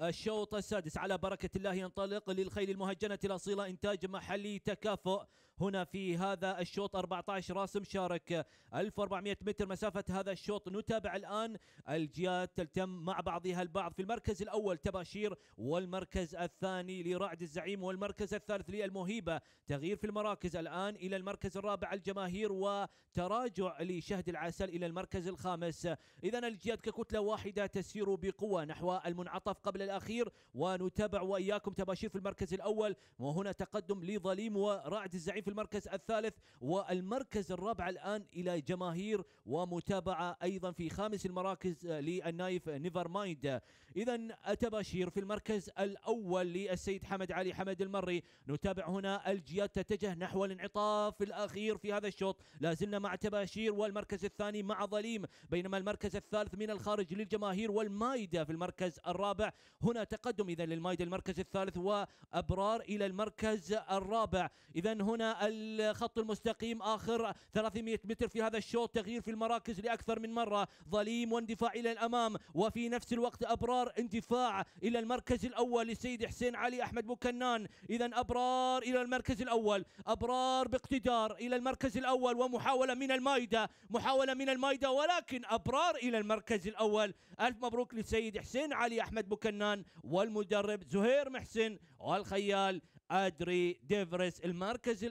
الشوط السادس على بركة الله ينطلق للخيل المهجنة الأصيلة إنتاج محلي تكافؤ هنا في هذا الشوط 14 راسم شارك 1400 متر مسافة هذا الشوط نتابع الآن الجيات تلتم مع بعضها البعض في المركز الأول تباشير والمركز الثاني لرعد الزعيم والمركز الثالث للمهيبة تغيير في المراكز الآن إلى المركز الرابع الجماهير وتراجع لشهد العسل إلى المركز الخامس إذا الجيات ككتلة واحدة تسير بقوة نحو المنعطف قبل الأخير ونتابع وإياكم تباشير في المركز الأول وهنا تقدم لظليم ورعد الزعيم في المركز الثالث والمركز الرابع الآن إلى جماهير ومتابعة أيضا في خامس المراكز آه، للنايف نيفر مايند إذا التباشير في المركز الأول للسيد حمد علي حمد المري نتابع هنا الجياد تتجه نحو الانعطاف الأخير في هذا الشوط لا زلنا مع تباشير والمركز الثاني مع ظليم بينما المركز الثالث من الخارج للجماهير والمايدة في المركز الرابع هنا تقدم إذا للمايد المركز الثالث وأبرار إلى المركز الرابع إذا هنا الخط المستقيم آخر 300 متر في هذا الشوط تغيير في المراكز لأكثر من مرة ظليم واندفاع إلى الأمام وفي نفس الوقت أبرار اندفاع إلى المركز الأول للسيد حسين علي أحمد بوكنان إذا أبرار إلى المركز الأول أبرار باقتدار إلى المركز الأول ومحاولة من المايدة محاولة من المايدة ولكن أبرار إلى المركز الأول ألف مبروك للسيد حسين علي أحمد بوكنان الفنان والمدرب زهير محسن والخيال أدري ديفرس المركز